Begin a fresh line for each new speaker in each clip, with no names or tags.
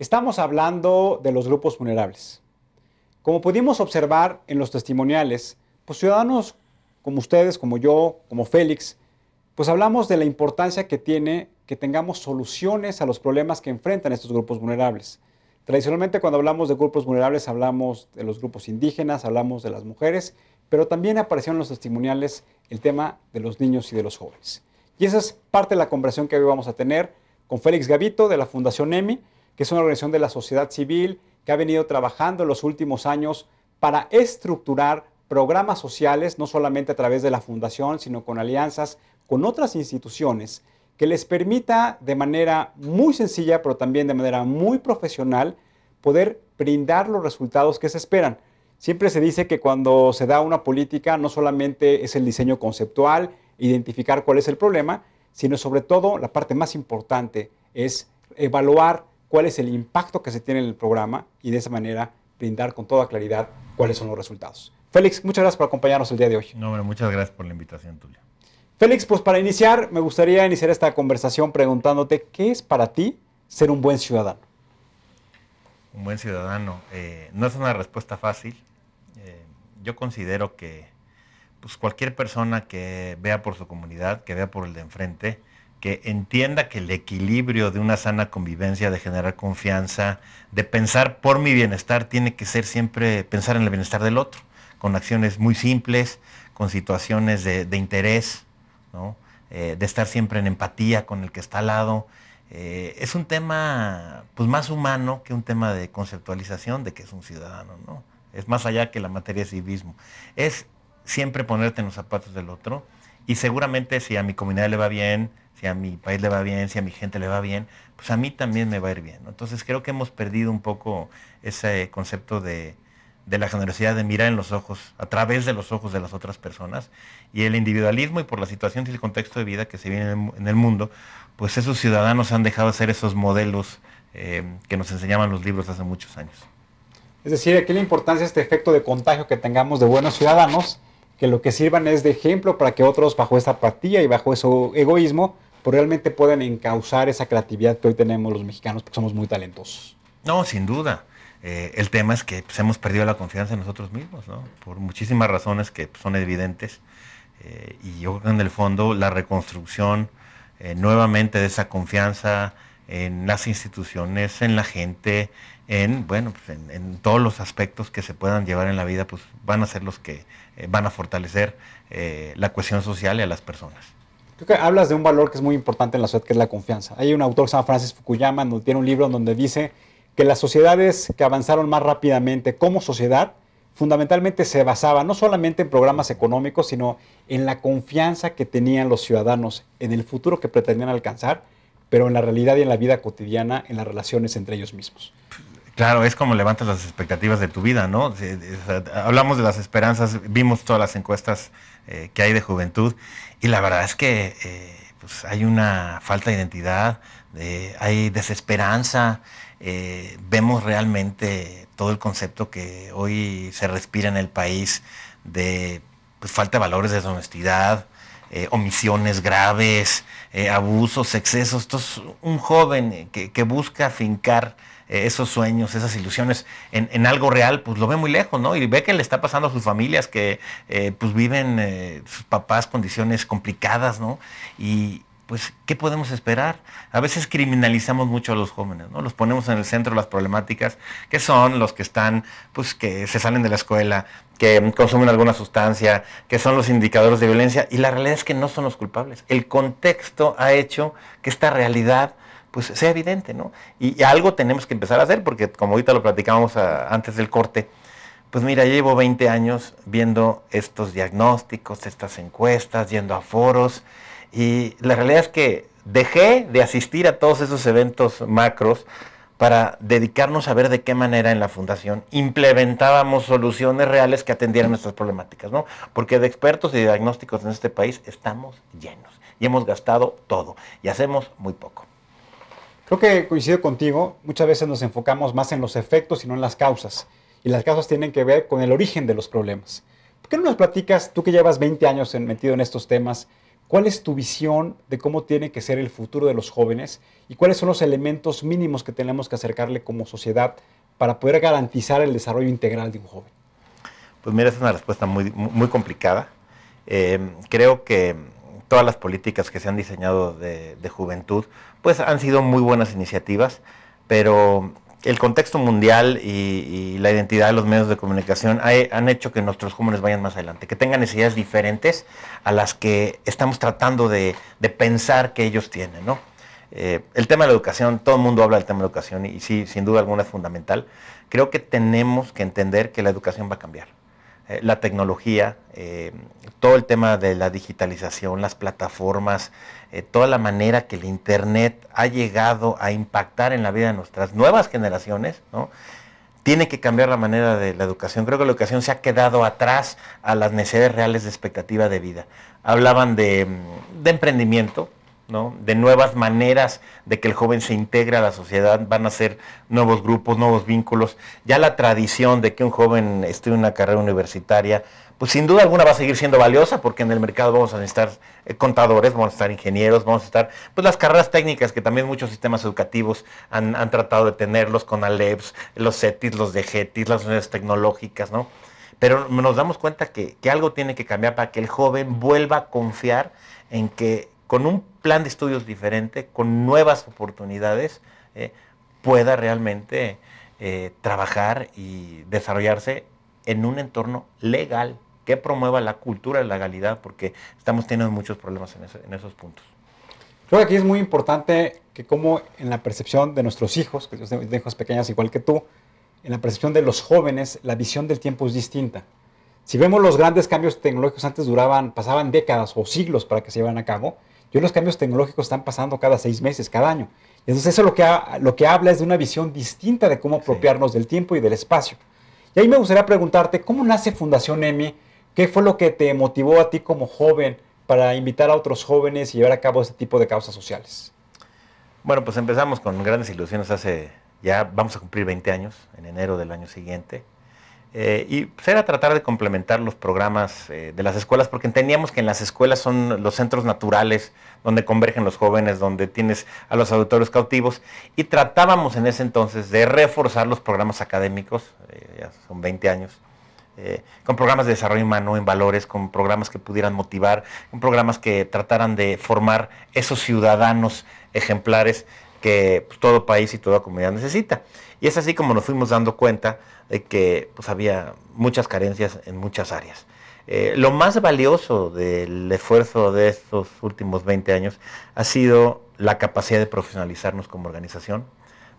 Estamos hablando de los grupos vulnerables. Como pudimos observar en los testimoniales, pues ciudadanos como ustedes, como yo, como Félix, pues hablamos de la importancia que tiene que tengamos soluciones a los problemas que enfrentan estos grupos vulnerables. Tradicionalmente cuando hablamos de grupos vulnerables hablamos de los grupos indígenas, hablamos de las mujeres, pero también apareció en los testimoniales el tema de los niños y de los jóvenes. Y esa es parte de la conversación que hoy vamos a tener con Félix Gavito de la Fundación EMI, que es una organización de la sociedad civil que ha venido trabajando en los últimos años para estructurar programas sociales, no solamente a través de la fundación, sino con alianzas con otras instituciones, que les permita de manera muy sencilla, pero también de manera muy profesional, poder brindar los resultados que se esperan. Siempre se dice que cuando se da una política no solamente es el diseño conceptual, identificar cuál es el problema, sino sobre todo la parte más importante es evaluar cuál es el impacto que se tiene en el programa y de esa manera brindar con toda claridad cuáles son los resultados. Félix, muchas gracias por acompañarnos el día de hoy. No, pero muchas gracias por la invitación tuya. Félix, pues para iniciar, me gustaría iniciar esta conversación preguntándote qué es para ti ser un buen ciudadano.
Un buen ciudadano. Eh, no es una respuesta fácil. Eh, yo considero que pues, cualquier persona que vea por su comunidad, que vea por el de enfrente, que entienda que el equilibrio de una sana convivencia, de generar confianza, de pensar por mi bienestar, tiene que ser siempre pensar en el bienestar del otro, con acciones muy simples, con situaciones de, interés, eh, de estar siempre en empatía con el que está al lado. Eh, es un tema pues, más humano que un tema de conceptualización de que es un ciudadano. ¿no? Es más allá que la materia de civismo. Es siempre ponerte en los zapatos del otro y seguramente si a mi comunidad le va bien, si a mi país le va bien, si a mi gente le va bien, pues a mí también me va a ir bien. Entonces creo que hemos perdido un poco ese concepto de, la generosidad, de mirar en los ojos, a través de los ojos de las otras personas. Y el individualismo y por la situación y el contexto de vida que se viene en el mundo, pues esos ciudadanos han dejado de ser esos modelos eh, que nos enseñaban los libros hace muchos años.
Es decir, aquí la importancia de este efecto de contagio que tengamos de buenos ciudadanos que lo que sirvan es de ejemplo para que otros bajo esa apatía y bajo ese egoísmo pues, realmente puedan encauzar esa creatividad que hoy tenemos los mexicanos porque somos muy talentosos.
No, sin duda. Eh, el tema es que pues, hemos perdido la confianza en nosotros mismos, Por muchísimas razones que pues, son evidentes. Eh, y yo creo que en el fondo la reconstrucción eh, nuevamente de esa confianza en las instituciones, en la gente, en, bueno, pues, en, todos los aspectos que se puedan llevar en la vida, pues van a ser los que eh, van a fortalecer eh, la cohesión social y a las personas.
que hablas de un valor que es muy importante en la sociedad, que es la confianza. Hay un autor san se llama Francis Fukuyama, donde tiene un libro en donde dice que las sociedades que avanzaron más rápidamente como sociedad, fundamentalmente se basaba no solamente en programas económicos, sino en la confianza que tenían los ciudadanos en el futuro que pretendían alcanzar pero en la realidad y en la vida cotidiana, en las relaciones entre ellos mismos.
Claro, es como levantas las expectativas de tu vida, ¿no? hablamos de las esperanzas, vimos todas las encuestas eh, que hay de juventud y la verdad es que eh, pues, hay una falta de identidad, hay desesperanza, eh, vemos realmente todo el concepto que hoy se respira en el país de pues, falta de valores, deshonestidad, eh, omisiones graves, eh, abusos, excesos. Entonces, un joven eh, que, busca fincar esos sueños, esas ilusiones en, algo real, pues lo ve muy lejos, ¿no? Y ve que le está pasando a sus familias que pues viven sus papás condiciones complicadas, ¿no? Y, pues, ¿qué podemos esperar? A veces criminalizamos mucho a los jóvenes, ¿no? Los ponemos en el centro de las problemáticas, que son los que están, pues, que se salen de la escuela, que consumen alguna sustancia, que son los indicadores de violencia, y la realidad es que no son los culpables. El contexto ha hecho que esta realidad pues sea evidente, ¿no? Y, y algo tenemos que empezar a hacer, porque como ahorita lo platicábamos ah, antes del corte, pues mira, llevo 20 años viendo estos diagnósticos, estas encuestas, yendo a foros, y la realidad es que dejé de asistir a todos esos eventos macros para dedicarnos a ver de qué manera en la fundación implementábamos soluciones reales que atendieran nuestras problemáticas, ¿no? Porque de expertos y diagnósticos en este país estamos llenos y hemos gastado todo y hacemos muy poco.
Creo que coincido contigo, muchas veces nos enfocamos más en los efectos y no en las causas, y las causas tienen que ver con el origen de los problemas. ¿Por qué no nos platicas, tú que llevas 20 años metido en estos temas, ¿Cuál es tu visión de cómo tiene que ser el futuro de los jóvenes y cuáles son los elementos mínimos que tenemos que acercarle como sociedad para poder garantizar el desarrollo integral de un joven?
Pues mira, es una respuesta muy, muy complicada. Eh, creo que todas las políticas que se han diseñado de, juventud, pues han sido muy buenas iniciativas, pero el contexto mundial y, la identidad de los medios de comunicación han hecho que nuestros jóvenes vayan más adelante, que tengan necesidades diferentes a las que estamos tratando de, pensar que ellos tienen, eh, el tema de la educación, todo el mundo habla del tema de la educación y, y sí, sin duda alguna es fundamental. Creo que tenemos que entender que la educación va a cambiar. Eh, la tecnología, eh, todo el tema de la digitalización, las plataformas, eh, toda la manera que el Internet ha llegado a impactar en la vida de nuestras nuevas generaciones, ¿no? tiene que cambiar la manera de la educación. Creo que la educación se ha quedado atrás a las necesidades reales de expectativa de vida. Hablaban de mm, emprendimiento, de nuevas maneras de que el joven se integre a la sociedad, van a ser nuevos grupos, nuevos vínculos. Ya la tradición de que un joven esté en una carrera universitaria, pues sin duda alguna va a seguir siendo valiosa porque en el mercado vamos a necesitar eh, contadores, vamos a necesitar ingenieros, vamos a necesitar pues las carreras técnicas que también muchos sistemas educativos han, tratado de tenerlos con ALEPS, los CETIS, los DGETIS, las unidades tecnológicas, ¿no? Pero nos damos cuenta que, que algo tiene que cambiar para que el joven vuelva a confiar en que con un plan de estudios diferente, con nuevas oportunidades, eh, pueda realmente eh, trabajar y desarrollarse en un entorno legal que promueva la cultura de la legalidad, porque estamos teniendo muchos problemas en, esos puntos.
Creo que aquí es muy importante que como en la percepción de nuestros hijos, que yo tengo hijos pequeñas igual que tú, en la percepción de los jóvenes, la visión del tiempo es distinta. Si vemos los grandes cambios tecnológicos antes duraban, pasaban décadas o siglos para que se llevaran a cabo, yo los cambios tecnológicos están pasando cada seis meses, cada año. Entonces eso lo que, lo que habla es de una visión distinta de cómo apropiarnos del tiempo y del espacio. Y ahí me gustaría preguntarte, ¿cómo nace Fundación M, ¿Qué fue lo que te motivó a ti como joven para invitar a otros jóvenes y llevar a cabo este tipo de causas sociales?
Bueno, pues empezamos con grandes ilusiones hace, ya vamos a cumplir 20 años, en enero del año siguiente. Eh, y pues, era tratar de complementar los programas eh, de las escuelas, porque entendíamos que en las escuelas son los centros naturales donde convergen los jóvenes, donde tienes a los auditorios cautivos, y tratábamos en ese entonces de reforzar los programas académicos, eh, ya son 20 años, con programas de desarrollo humano en valores, con programas que pudieran motivar, con programas que trataran de formar esos ciudadanos ejemplares que pues, todo país y toda comunidad necesita. Y es así como nos fuimos dando cuenta de que pues, había muchas carencias en muchas áreas. Eh, lo más valioso del esfuerzo de estos últimos 20 años ha sido la capacidad de profesionalizarnos como organización,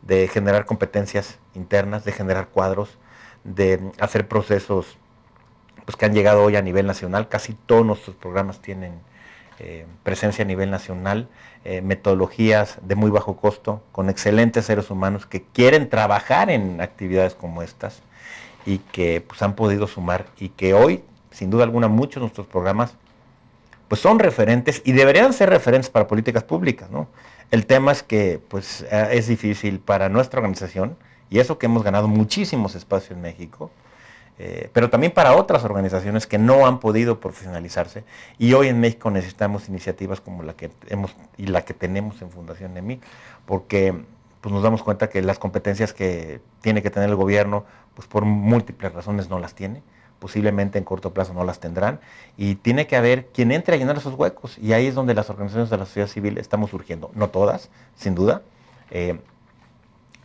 de generar competencias internas, de generar cuadros, de hacer procesos pues, que han llegado hoy a nivel nacional. Casi todos nuestros programas tienen eh, presencia a nivel nacional, eh, metodologías de muy bajo costo, con excelentes seres humanos que quieren trabajar en actividades como estas y que pues, han podido sumar y que hoy, sin duda alguna, muchos de nuestros programas pues son referentes y deberían ser referentes para políticas públicas. El tema es que pues, eh, es difícil para nuestra organización y eso que hemos ganado muchísimos espacios en México, eh, pero también para otras organizaciones que no han podido profesionalizarse. Y hoy en México necesitamos iniciativas como la que hemos y la que tenemos en Fundación EMI, porque pues nos damos cuenta que las competencias que tiene que tener el gobierno, pues por múltiples razones no las tiene, posiblemente en corto plazo no las tendrán, y tiene que haber quien entre a llenar esos huecos, y ahí es donde las organizaciones de la sociedad civil estamos surgiendo, no todas, sin duda. Eh,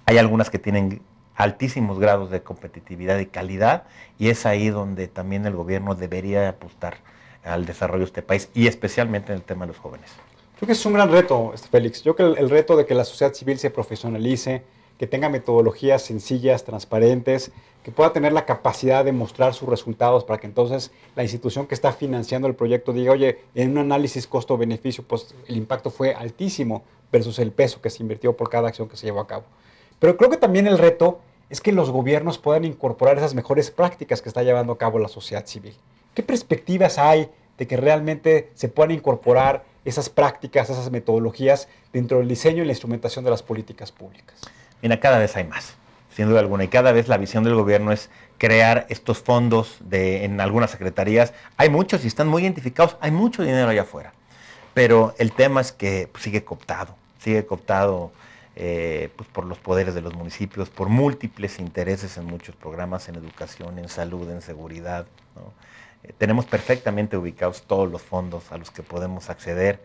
hay algunas que tienen altísimos grados de competitividad y calidad y es ahí donde también el gobierno debería apostar al desarrollo de este país y especialmente en el tema de los jóvenes.
Creo que es un gran reto, este, Félix. Yo creo que el, el reto de que la sociedad civil se profesionalice, que tenga metodologías sencillas, transparentes, que pueda tener la capacidad de mostrar sus resultados para que entonces la institución que está financiando el proyecto diga, oye, en un análisis costo-beneficio, pues el impacto fue altísimo versus el peso que se invirtió por cada acción que se llevó a cabo. Pero creo que también el reto es que los gobiernos puedan incorporar esas mejores prácticas que está llevando a cabo la sociedad civil. ¿Qué perspectivas hay de que realmente se puedan incorporar esas prácticas, esas metodologías dentro del diseño y la instrumentación de las políticas públicas?
Mira, cada vez hay más, sin duda alguna, y cada vez la visión del gobierno es crear estos fondos en algunas secretarías. Hay muchos y están muy identificados, hay mucho dinero allá afuera, pero el tema es que pues, sigue cooptado, sigue cooptado eh, pues por los poderes de los municipios, por múltiples intereses en muchos programas, en educación, en salud, en seguridad. Eh, tenemos perfectamente ubicados todos los fondos a los que podemos acceder,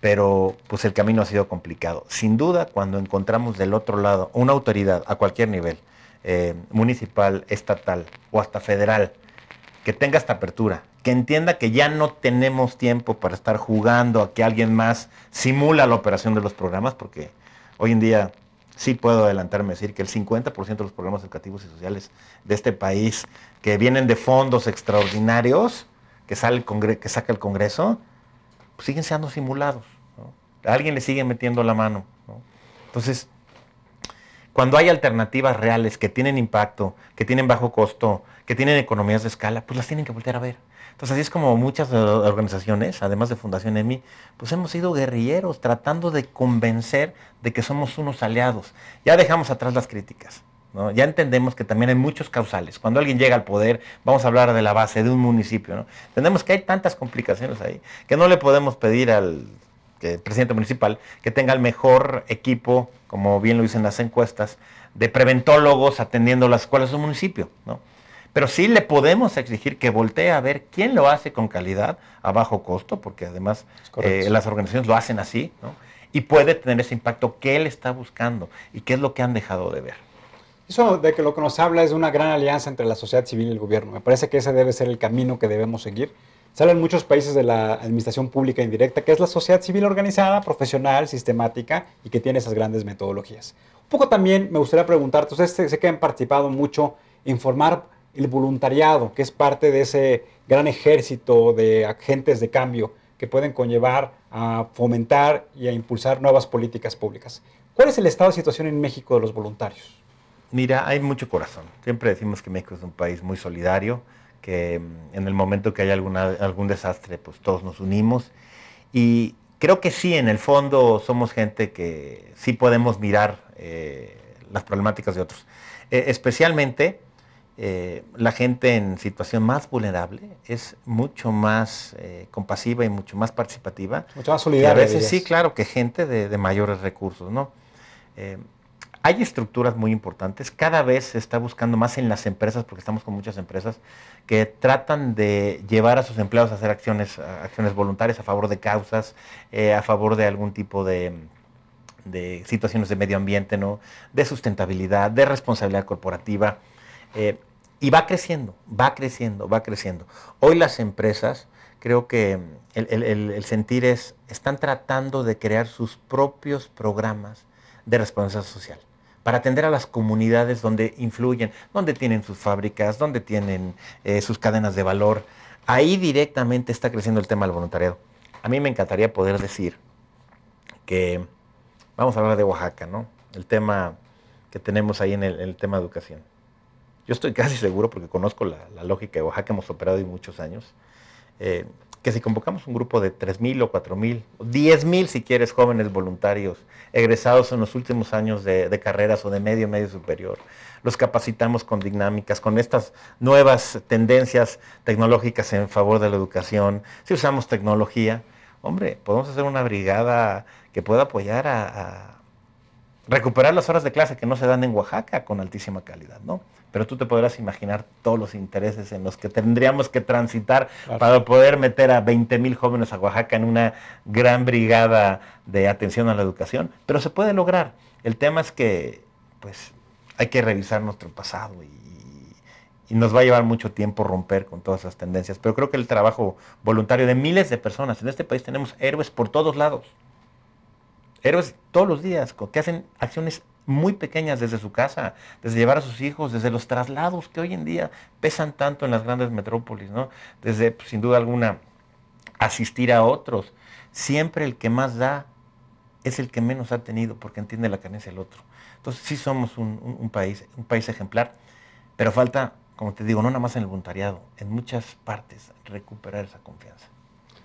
pero pues el camino ha sido complicado. Sin duda, cuando encontramos del otro lado una autoridad a cualquier nivel, eh, municipal, estatal o hasta federal, que tenga esta apertura, que entienda que ya no tenemos tiempo para estar jugando a que alguien más simula la operación de los programas, porque Hoy en día sí puedo adelantarme a decir que el 50% de los programas educativos y sociales de este país que vienen de fondos extraordinarios que, sale que saca el Congreso, pues siguen siendo simulados. alguien le sigue metiendo la mano. Entonces, cuando hay alternativas reales que tienen impacto, que tienen bajo costo, que tienen economías de escala, pues las tienen que voltear a ver. Entonces, así es como muchas organizaciones, además de Fundación EMI, pues hemos sido guerrilleros tratando de convencer de que somos unos aliados. Ya dejamos atrás las críticas. ¿No? Ya entendemos que también hay muchos causales. Cuando alguien llega al poder, vamos a hablar de la base de un municipio. ¿no? Entendemos que hay tantas complicaciones ahí que no le podemos pedir al presidente municipal que tenga el mejor equipo, como bien lo dicen las encuestas, de preventólogos atendiendo las escuelas de un municipio. ¿no? Pero sí le podemos exigir que voltee a ver quién lo hace con calidad, a bajo costo, porque además eh, las organizaciones lo hacen así, Y puede tener ese impacto que él está buscando y qué es lo que han dejado
de ver. Eso de que lo que nos habla es de una gran alianza entre la sociedad civil y el gobierno. Me parece que ese debe ser el camino que debemos seguir. salen muchos países de la administración pública indirecta, que es la sociedad civil organizada, profesional, sistemática y que tiene esas grandes metodologías. Un poco también me gustaría preguntar, ustedes sé que han participado mucho informar formar el voluntariado, que es parte de ese gran ejército de agentes de cambio que pueden conllevar a fomentar y a impulsar nuevas políticas públicas. ¿Cuál es el estado de situación en México de los voluntarios? Mira, hay mucho corazón.
Siempre decimos que México es un país muy solidario, que mm, en el momento que hay alguna, algún desastre, pues todos nos unimos. Y creo que sí, en el fondo somos gente que sí podemos mirar eh, las problemáticas de otros. Eh, especialmente eh, la gente en situación más vulnerable es mucho más eh, compasiva y mucho más participativa. Mucho más solidaria. a veces sí, claro, que gente de, mayores recursos, ¿no? Eh, hay estructuras muy importantes, cada vez se está buscando más en las empresas, porque estamos con muchas empresas, que tratan de llevar a sus empleados a hacer acciones, acciones voluntarias a favor de causas, a favor de algún tipo de, situaciones de medio ambiente, ¿no? de sustentabilidad, de responsabilidad corporativa. Y va creciendo, va creciendo, va creciendo. Hoy las empresas, creo que el, sentir es, están tratando de crear sus propios programas de responsabilidad social para atender a las comunidades donde influyen, donde tienen sus fábricas, donde tienen eh, sus cadenas de valor. Ahí directamente está creciendo el tema del voluntariado. A mí me encantaría poder decir que, vamos a hablar de Oaxaca, ¿no? El tema que tenemos ahí en el, el tema de educación yo estoy casi seguro, porque conozco la, lógica de Oaxaca, hemos operado y muchos años, eh, que si convocamos un grupo de 3.000 o 4.000, 10.000 si quieres, jóvenes voluntarios, egresados en los últimos años de, carreras o de medio, medio superior, los capacitamos con dinámicas, con estas nuevas tendencias tecnológicas en favor de la educación, si usamos tecnología, hombre, podemos hacer una brigada que pueda apoyar a recuperar las horas de clase que no se dan en Oaxaca con altísima calidad, ¿no? Pero tú te podrás imaginar todos los intereses en los que tendríamos que transitar para poder meter a 20 mil jóvenes a Oaxaca en una gran brigada de atención a la educación, pero se puede lograr. El tema es que, pues, hay que revisar nuestro pasado y y nos va a llevar mucho tiempo romper con todas esas tendencias. Pero creo que el trabajo voluntario de miles de personas, en este país tenemos héroes por todos lados. Héroes todos los días que hacen acciones muy pequeñas desde su casa, desde llevar a sus hijos, desde los traslados que hoy en día pesan tanto en las grandes metrópolis, ¿no? Desde, pues, sin duda alguna, asistir a otros. Siempre el que más da es el que menos ha tenido porque entiende la carencia del otro. Entonces sí somos un, país, un país ejemplar, pero falta, como te digo, no nada más en el voluntariado, en muchas partes recuperar esa confianza.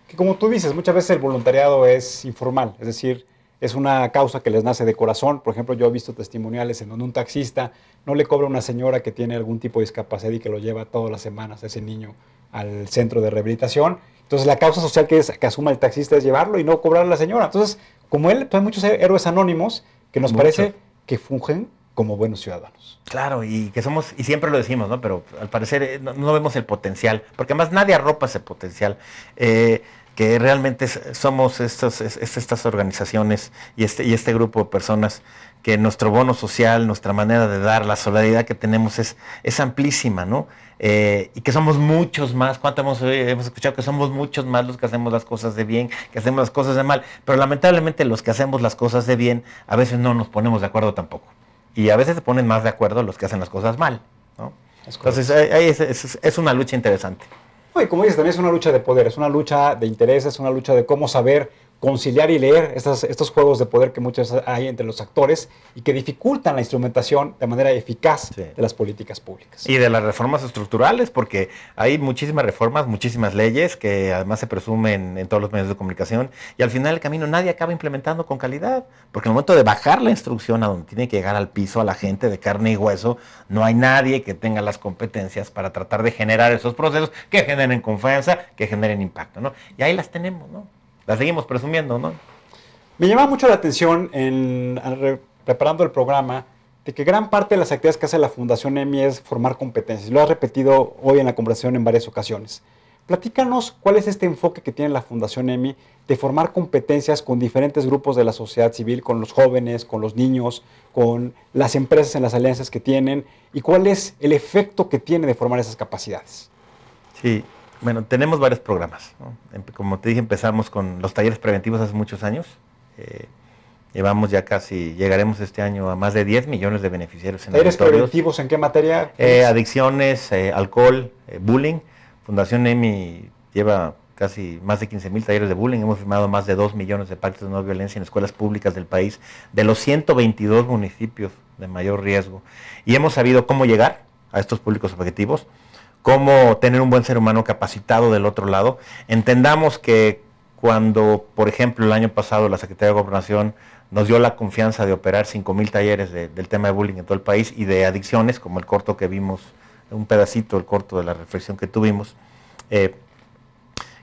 Que como tú dices, muchas veces el voluntariado es informal, es decir, es una causa que les nace de corazón. Por ejemplo, yo he visto testimoniales en donde un taxista no le cobra a una señora que tiene algún tipo de discapacidad y que lo lleva todas las semanas a ese niño al centro de rehabilitación. Entonces, la causa social que, es, que asuma el taxista es llevarlo y no cobrar a la señora. Entonces, como él, pues hay muchos héroes anónimos que nos parece que fungen como buenos ciudadanos.
Claro, y que somos, y siempre lo decimos, ¿no? Pero al parecer eh, no, vemos el potencial, porque además nadie arropa ese potencial. Eh, que realmente somos estas, estas organizaciones y este, y este grupo de personas que nuestro bono social, nuestra manera de dar, la solidaridad que tenemos es, es amplísima, ¿no? Eh, y que somos muchos más, ¿cuánto eh, hemos, escuchado? Que somos muchos más los que hacemos las cosas de bien, que hacemos las cosas de mal, pero lamentablemente los que hacemos las cosas de bien a veces no nos ponemos de acuerdo tampoco. Y a veces se ponen más de acuerdo los que hacen las cosas mal, ¿no? Entonces,
es, es, es una lucha interesante. Y como dices, también es una lucha de poder, es una lucha de intereses, es una lucha de cómo saber conciliar y leer estos juegos de poder que veces hay entre los actores y que dificultan la instrumentación de manera eficaz de las políticas públicas.
Y de las reformas estructurales, porque hay muchísimas reformas, muchísimas leyes que además se presumen en todos los medios de comunicación y al final del camino nadie acaba implementando con calidad, porque en el momento de bajar la instrucción a donde tiene que llegar al piso a la gente de carne y hueso, no hay nadie que tenga las competencias para tratar de generar esos procesos que generen confianza, que generen impacto, ¿no? Y ahí las tenemos, ¿no? la seguimos presumiendo, ¿no?
Me llama mucho la atención en, preparando el programa de que gran parte de las actividades que hace la Fundación EMI es formar competencias. Lo has repetido hoy en la conversación en varias ocasiones. Platícanos cuál es este enfoque que tiene la Fundación EMI de formar competencias con diferentes grupos de la sociedad civil, con los jóvenes, con los niños, con las empresas en las alianzas que tienen y cuál es el efecto que tiene de formar esas capacidades.
Sí, bueno, tenemos varios programas. Como te dije, empezamos con los talleres preventivos hace muchos años. Eh, llevamos ya casi, llegaremos este año a más de 10 millones de beneficiarios en ¿Talleres preventivos
en qué materia? Eh,
adicciones, eh, alcohol, bullying. Fundación EMI lleva casi más de 15 mil talleres de bullying. Hemos firmado más de 2 millones de pactos de no violencia en escuelas públicas del país, de los 122 municipios de mayor riesgo. Y hemos sabido cómo llegar a estos públicos objetivos cómo tener un buen ser humano capacitado del otro lado. Entendamos que cuando, por ejemplo, el año pasado la Secretaría de Gobernación nos dio la confianza de operar 5.000 talleres del tema de bullying en todo el país y de adicciones, como el corto que vimos, un pedacito, el corto de la reflexión que tuvimos. Eh,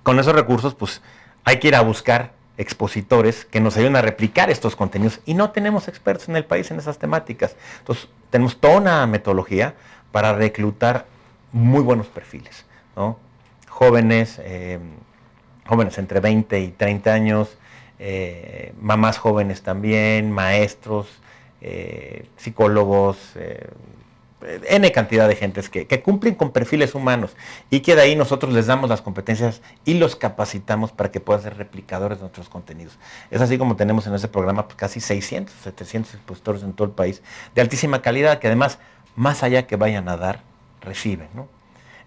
con esos recursos, pues hay que ir a buscar expositores que nos ayuden a replicar estos contenidos y no tenemos expertos en el país en esas temáticas. Entonces, tenemos toda una metodología para reclutar muy buenos perfiles, Jóvenes, eh, jóvenes entre 20 y 30 años, eh, mamás jóvenes también, maestros, eh, psicólogos, N cantidad de gentes que, cumplen con perfiles humanos y que de ahí nosotros les damos las competencias y los capacitamos para que puedan ser replicadores de nuestros contenidos. Es así como tenemos en ese programa pues, casi 600, 700 expositores en todo el país de altísima calidad que además, más allá que vayan a dar, reciben. ¿no?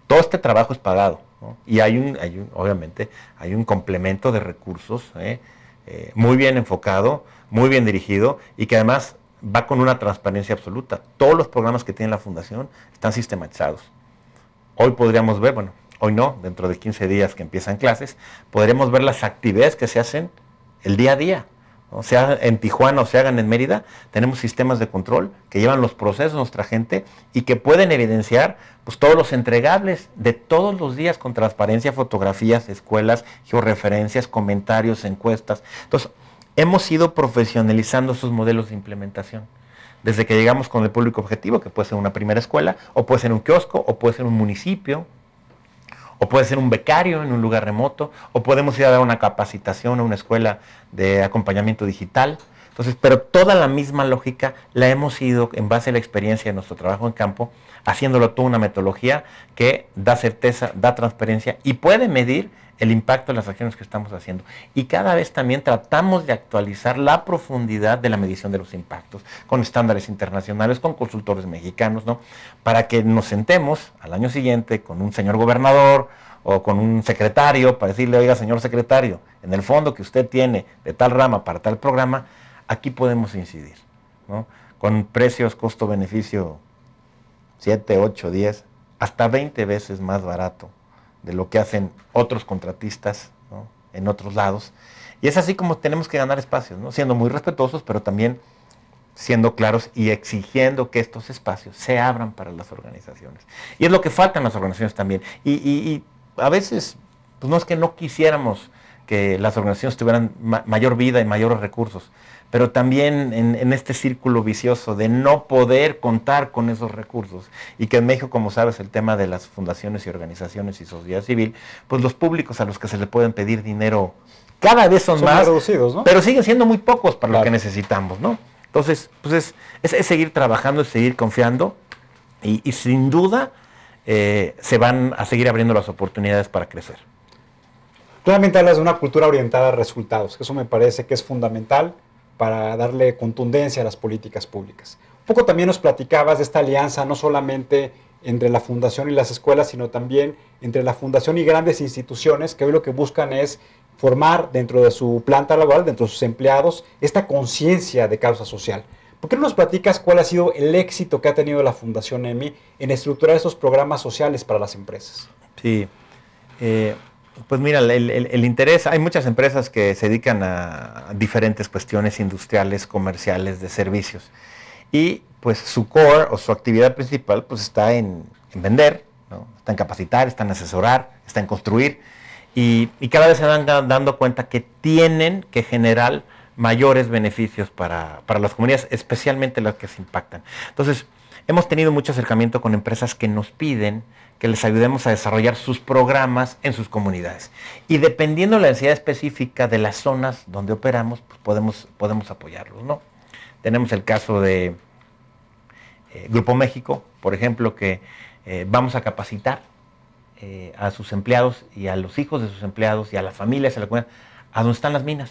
Todo este trabajo es pagado y hay un, hay un, obviamente, hay un complemento de recursos ¿eh? Eh, muy bien enfocado, muy bien dirigido y que además va con una transparencia absoluta. Todos los programas que tiene la fundación están sistematizados. Hoy podríamos ver, bueno, hoy no, dentro de 15 días que empiezan clases, podríamos ver las actividades que se hacen el día a día o sea en Tijuana o se hagan en Mérida, tenemos sistemas de control que llevan los procesos de nuestra gente y que pueden evidenciar pues, todos los entregables de todos los días con transparencia, fotografías, escuelas, georreferencias, comentarios, encuestas. Entonces, hemos ido profesionalizando esos modelos de implementación. Desde que llegamos con el público objetivo, que puede ser una primera escuela, o puede ser un kiosco, o puede ser un municipio, o puede ser un becario en un lugar remoto, o podemos ir a dar una capacitación a una escuela de acompañamiento digital. Entonces, pero toda la misma lógica la hemos ido, en base a la experiencia de nuestro trabajo en campo, haciéndolo toda una metodología que da certeza, da transparencia y puede medir el impacto de las acciones que estamos haciendo. Y cada vez también tratamos de actualizar la profundidad de la medición de los impactos con estándares internacionales, con consultores mexicanos, ¿no? Para que nos sentemos al año siguiente con un señor gobernador o con un secretario para decirle, oiga, señor secretario, en el fondo que usted tiene de tal rama para tal programa, aquí podemos incidir, ¿no? Con precios costo-beneficio 7, 8, 10, hasta 20 veces más barato de lo que hacen otros contratistas en otros lados. Y es así como tenemos que ganar espacios, ¿no? siendo muy respetuosos, pero también siendo claros y exigiendo que estos espacios se abran para las organizaciones. Y es lo que faltan las organizaciones también. Y, a veces, pues, no es que no quisiéramos que las organizaciones tuvieran mayor vida y mayores recursos, pero también en, este círculo vicioso de no poder contar con esos recursos. Y que en México, como sabes, el tema de las fundaciones y organizaciones y sociedad civil, pues los públicos a los que se le pueden pedir dinero cada vez son, más, pero siguen siendo muy pocos para lo que necesitamos, ¿no? Entonces, pues es, es, seguir trabajando, es seguir confiando y, sin duda eh, se van a seguir abriendo las oportunidades para crecer.
también hablas de una cultura orientada a resultados, que eso me parece que es fundamental para darle contundencia a las políticas públicas. Un poco también nos platicabas de esta alianza no solamente entre la fundación y las escuelas, sino también entre la fundación y grandes instituciones que hoy lo que buscan es formar dentro de su planta laboral, dentro de sus empleados, esta conciencia de causa social. ¿Por qué no nos platicas cuál ha sido el éxito que ha tenido la Fundación EMI en estructurar esos programas sociales para las empresas?
Sí, eh, pues mira, el, interés, hay muchas empresas que se dedican a diferentes cuestiones industriales, comerciales, de servicios. Y pues su core o su actividad principal pues está en, vender, está en capacitar, está en asesorar, está en construir. Y, cada vez se van dando cuenta que tienen que generar mayores beneficios para, para las comunidades, especialmente las que se impactan. Entonces, hemos tenido mucho acercamiento con empresas que nos piden que les ayudemos a desarrollar sus programas en sus comunidades. Y dependiendo de la necesidad específica de las zonas donde operamos, pues podemos, podemos apoyarlos. ¿no? Tenemos el caso de eh, Grupo México, por ejemplo, que eh, vamos a capacitar eh, a sus empleados y a los hijos de sus empleados y a las familias, a la comunidad, a donde están las minas.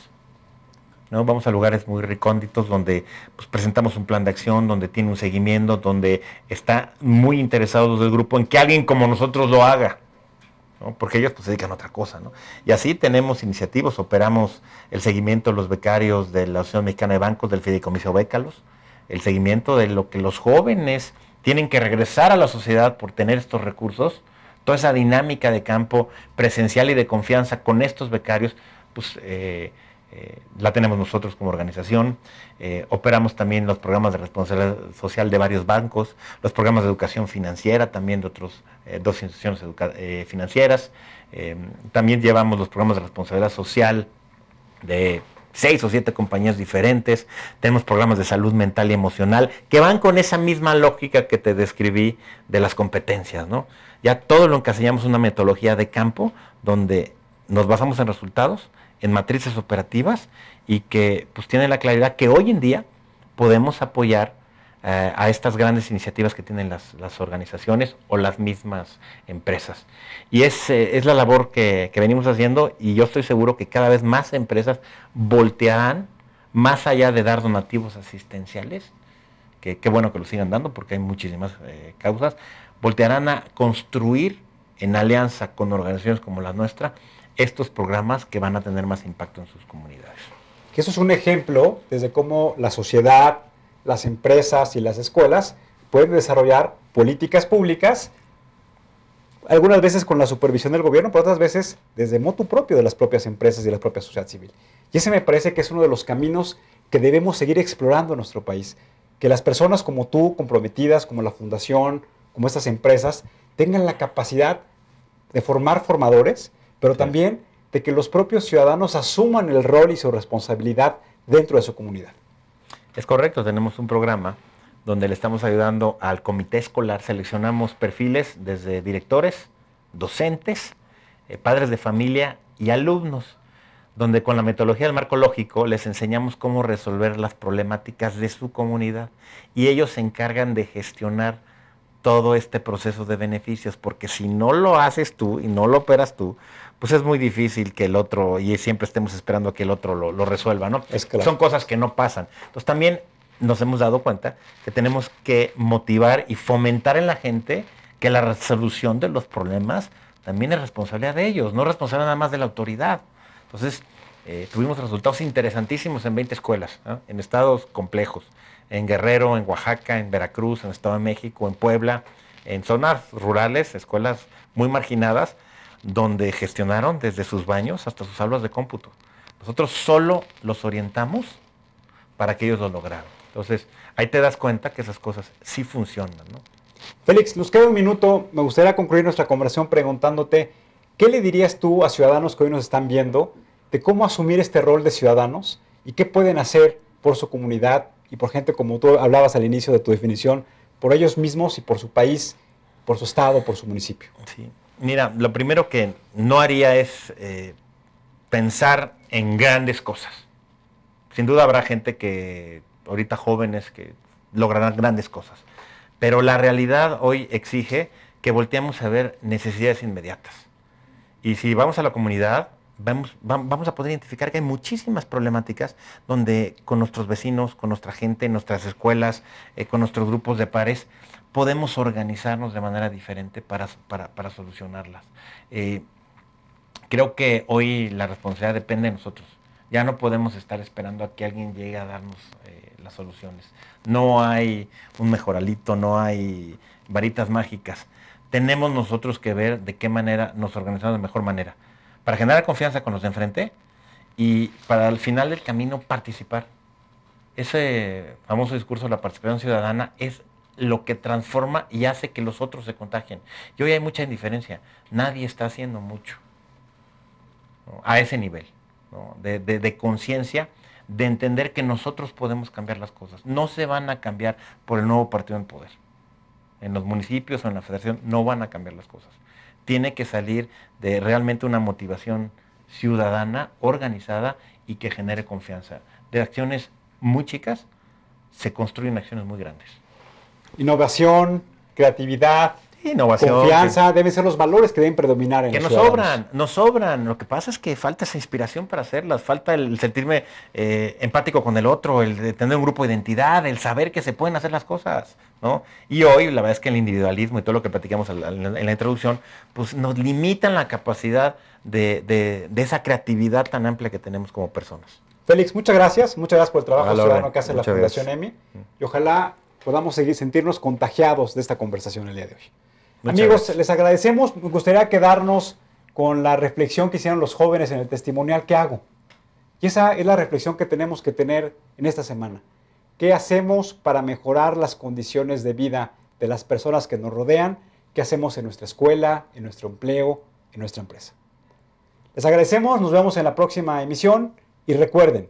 ¿no? Vamos a lugares muy recónditos donde pues, presentamos un plan de acción, donde tiene un seguimiento, donde está muy interesado el grupo en que alguien como nosotros lo haga. Porque ellos pues, se dedican a otra cosa, Y así tenemos iniciativas, operamos el seguimiento de los becarios de la Asociación Mexicana de Bancos, del Fideicomiso Bécalos, el seguimiento de lo que los jóvenes tienen que regresar a la sociedad por tener estos recursos, toda esa dinámica de campo presencial y de confianza con estos becarios, pues eh, eh, la tenemos nosotros como organización. Eh, operamos también los programas de responsabilidad social de varios bancos, los programas de educación financiera también de otras eh, dos instituciones financieras. Em, también llevamos los programas de responsabilidad social de seis o siete compañías diferentes, tenemos programas de salud mental y emocional que van con esa misma lógica que te describí de las competencias, ¿no? Ya todo lo que es una metodología de campo donde nos basamos en resultados, en matrices operativas y que pues tiene la claridad que hoy en día podemos apoyar eh, a estas grandes iniciativas que tienen las, organizaciones o las mismas empresas. Y es, eh, es la labor que, venimos haciendo y yo estoy seguro que cada vez más empresas voltearán más allá de dar donativos asistenciales, que qué bueno que lo sigan dando porque hay muchísimas eh, causas, voltearán a construir en alianza con organizaciones como la nuestra, estos
programas que van a tener más impacto en sus comunidades. Que eso es un ejemplo desde cómo la sociedad, las empresas y las escuelas pueden desarrollar políticas públicas, algunas veces con la supervisión del gobierno, pero otras veces desde motu propio de las propias empresas y de la propia sociedad civil. Y ese me parece que es uno de los caminos que debemos seguir explorando en nuestro país. Que las personas como tú, comprometidas, como la fundación, como estas empresas, tengan la capacidad de formar formadores pero también de que los propios ciudadanos asuman el rol y su responsabilidad dentro de su comunidad.
Es correcto, tenemos un programa donde le estamos ayudando al comité escolar, seleccionamos perfiles desde directores, docentes, eh, padres de familia y alumnos, donde con la metodología del marco lógico les enseñamos cómo resolver las problemáticas de su comunidad y ellos se encargan de gestionar todo este proceso de beneficios, porque si no lo haces tú y no lo operas tú, pues es muy difícil que el otro, y siempre estemos esperando a que el otro lo, resuelva, ¿no? Son cosas que no pasan. Entonces también nos hemos dado cuenta que tenemos que motivar y fomentar en la gente que la resolución de los problemas también es responsabilidad de ellos, no es responsabilidad nada más de la autoridad. Entonces, eh, tuvimos resultados interesantísimos en 20 escuelas, en estados complejos, en Guerrero, en Oaxaca, en Veracruz, en Estado de México, en Puebla, en zonas rurales, escuelas muy marginadas, donde gestionaron desde sus baños hasta sus aulas de cómputo. Nosotros solo los orientamos para que ellos lo lograran. Entonces, ahí te das cuenta que esas cosas sí funcionan. ¿no?
Félix, nos queda un minuto. Me gustaría concluir nuestra conversación preguntándote, ¿qué le dirías tú a ciudadanos que hoy nos están viendo de cómo asumir este rol de ciudadanos y qué pueden hacer por su comunidad y por gente como tú hablabas al inicio de tu definición, por ellos mismos y por su país, por su estado, por su municipio? Sí.
Mira, lo primero que no haría es eh, pensar en grandes cosas. Sin duda habrá gente que, ahorita jóvenes, que lograrán grandes cosas. Pero la realidad hoy exige que volteamos a ver necesidades inmediatas. Y si vamos a la comunidad, vamos, a poder identificar que hay muchísimas problemáticas donde con nuestros vecinos, con nuestra gente, nuestras escuelas, eh, con nuestros grupos de pares, podemos organizarnos de manera diferente para, para, solucionarlas. Eh, creo que hoy la responsabilidad depende de nosotros. Ya no podemos estar esperando a que alguien llegue a darnos eh, las soluciones. No hay un mejoralito, no hay varitas mágicas. Tenemos nosotros que ver de qué manera nos organizamos de mejor manera. Para generar confianza con los de enfrente y para al final del camino participar. Ese famoso discurso de la participación ciudadana es lo que transforma y hace que los otros se contagien. Y hoy hay mucha indiferencia. Nadie está haciendo mucho a ese nivel de conciencia, de entender que nosotros podemos cambiar las cosas. No se van a cambiar por el nuevo partido en poder. En los municipios o en la federación no van a cambiar las cosas. Tiene que salir de realmente una motivación ciudadana, organizada y que genere confianza. De acciones muy chicas
se construyen acciones muy grandes. Innovación, creatividad, confianza, deben ser los valores que deben predominar en Que nos sobran,
nos sobran. Lo que pasa es que falta esa inspiración para hacerlas, falta el sentirme eh, empático con el otro, el tener un grupo de identidad, el saber que se pueden hacer las cosas, ¿no? Y hoy, la verdad es que el individualismo y todo lo que platicamos en la introducción, pues nos limitan la capacidad de, esa creatividad tan amplia que tenemos como personas.
Félix, muchas gracias. Muchas gracias por el trabajo ciudadano que hace la Fundación EMI. Y ojalá podamos seguir, sentirnos contagiados de esta conversación el día de hoy. Amigos, les agradecemos. Me gustaría quedarnos con la reflexión que hicieron los jóvenes en el testimonial que hago. Y esa es la reflexión que tenemos que tener en esta semana. ¿Qué hacemos para mejorar las condiciones de vida de las personas que nos rodean? ¿Qué hacemos en nuestra escuela, en nuestro empleo, en nuestra empresa? Les agradecemos, nos vemos en la próxima emisión y recuerden,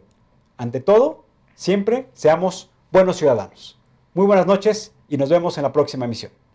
ante todo, siempre seamos buenos ciudadanos. Muy buenas noches y nos vemos en la próxima emisión.